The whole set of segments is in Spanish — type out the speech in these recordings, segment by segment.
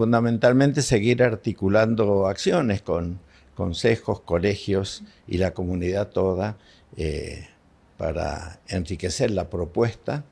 fundamentalmente seguir articulando acciones con consejos, colegios y la comunidad toda eh, para enriquecer la propuesta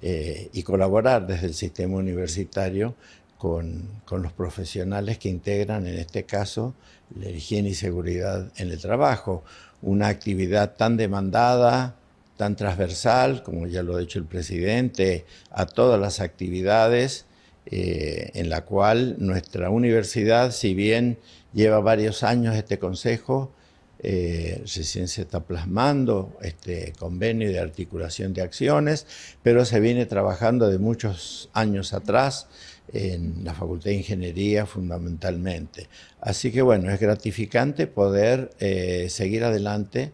eh, y colaborar desde el sistema universitario con, los profesionales que integran, en este caso, la higiene y seguridad en el trabajo. Una actividad tan demandada, tan transversal, como ya lo ha dicho el presidente, a todas las actividades eh, en la cual nuestra universidad, si bien lleva varios años este consejo, eh, recién se está plasmando este convenio de articulación de acciones, pero se viene trabajando de muchos años atrás en la Facultad de Ingeniería fundamentalmente. Así que bueno, es gratificante poder eh, seguir adelante.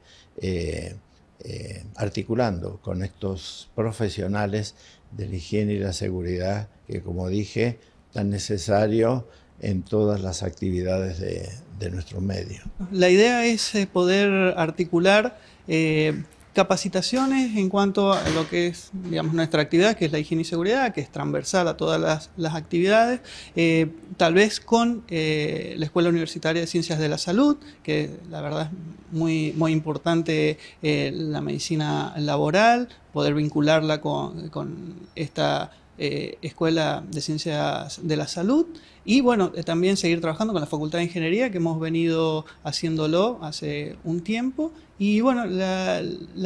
Eh, articulando con estos profesionales de la higiene y la seguridad que, como dije, tan necesario en todas las actividades de, nuestro medio. La idea es eh, poder articular eh, Capacitaciones en cuanto a lo que es digamos, nuestra actividad, que es la higiene y seguridad, que es transversal a todas las, actividades, eh, tal vez con eh, la Escuela Universitaria de Ciencias de la Salud, que la verdad es muy, muy importante eh, la medicina laboral, poder vincularla con, esta Escuela de Ciencias de la Salud y bueno, también seguir trabajando con la Facultad de Ingeniería que hemos venido haciéndolo hace un tiempo y bueno, la,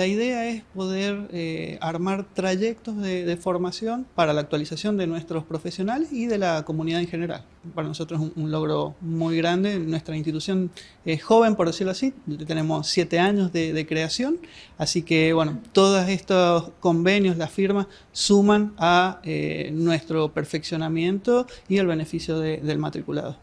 idea es poder eh, armar trayectos de, formación para la actualización de nuestros profesionales y de la comunidad en general. Para nosotros es un, logro muy grande. Nuestra institución es joven, por decirlo así. Tenemos siete años de, creación. Así que bueno, todos estos convenios, las firmas, suman a eh, nuestro perfeccionamiento y el beneficio del matriculado.